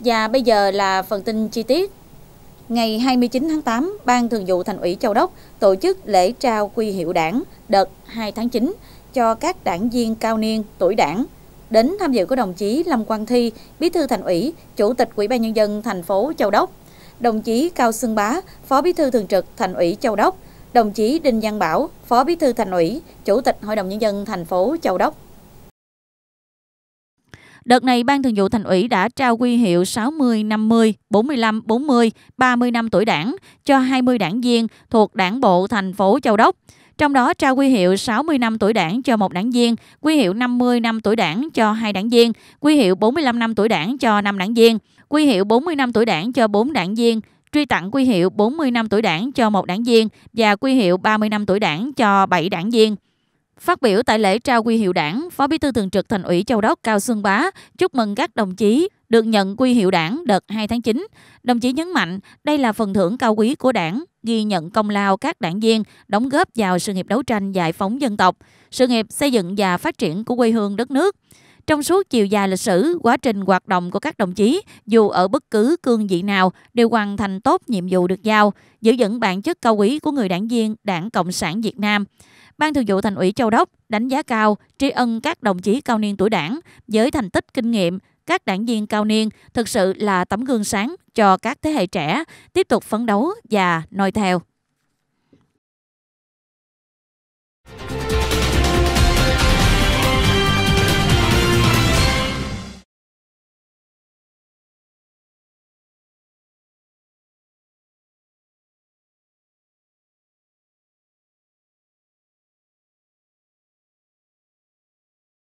Và bây giờ là phần tin chi tiết. Ngày 29 tháng 8, Ban Thường vụ Thành ủy Châu Đốc tổ chức lễ trao quy hiệu đảng đợt 2 tháng 9 cho các đảng viên cao niên tuổi đảng. Đến tham dự có đồng chí Lâm Quang Thi, Bí thư Thành ủy, Chủ tịch Ủy ban nhân dân thành phố Châu Đốc, đồng chí Cao Xuân Bá, Phó Bí thư Thường trực Thành ủy Châu Đốc, đồng chí Đinh Văn Bảo, Phó Bí thư Thành ủy, Chủ tịch Hội đồng nhân dân thành phố Châu Đốc. Đợt này, Ban Thường vụ Thành ủy đã trao quy hiệu 60, 50, 45, 40, 30 năm tuổi đảng cho 20 đảng viên thuộc đảng bộ thành phố Châu Đốc. Trong đó trao quy hiệu 60 năm tuổi đảng cho một đảng viên, quy hiệu 50 năm tuổi đảng cho hai đảng viên, quy hiệu 45 năm tuổi đảng cho 5 đảng viên, quy hiệu 40 năm tuổi đảng cho 4 đảng viên, truy tặng quy hiệu 40 năm tuổi đảng cho một đảng viên và quy hiệu 30 năm tuổi đảng cho 7 đảng viên. Phát biểu tại lễ trao quy hiệu đảng, Phó Bí thư Thường trực Thành ủy Châu Đốc Cao Xuân Bá chúc mừng các đồng chí được nhận quy hiệu đảng đợt 2 tháng 9. Đồng chí nhấn mạnh đây là phần thưởng cao quý của đảng, ghi nhận công lao các đảng viên đóng góp vào sự nghiệp đấu tranh giải phóng dân tộc, sự nghiệp xây dựng và phát triển của quê hương đất nước. Trong suốt chiều dài lịch sử, quá trình hoạt động của các đồng chí, dù ở bất cứ cương vị nào, đều hoàn thành tốt nhiệm vụ được giao, giữ vững bản chất cao quý của người đảng viên Đảng Cộng sản Việt Nam. Ban Thường vụ Thành ủy Châu Đốc đánh giá cao, tri ân các đồng chí cao niên tuổi đảng với thành tích kinh nghiệm, các đảng viên cao niên thực sự là tấm gương sáng cho các thế hệ trẻ tiếp tục phấn đấu và noi theo.